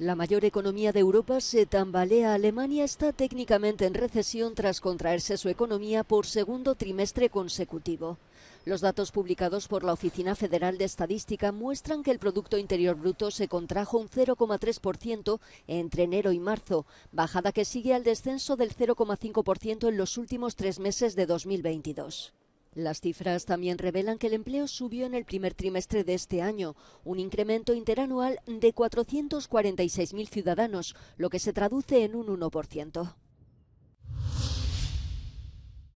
La mayor economía de Europa se tambalea. Alemania está técnicamente en recesión tras contraerse su economía por segundo trimestre consecutivo. Los datos publicados por la Oficina Federal de Estadística muestran que el Producto Interior Bruto se contrajo un 0,3% entre enero y marzo, bajada que sigue al descenso del 0,5% en los últimos tres meses de 2022. Las cifras también revelan que el empleo subió en el primer trimestre de este año, un incremento interanual de 446.000 ciudadanos, lo que se traduce en un 1%.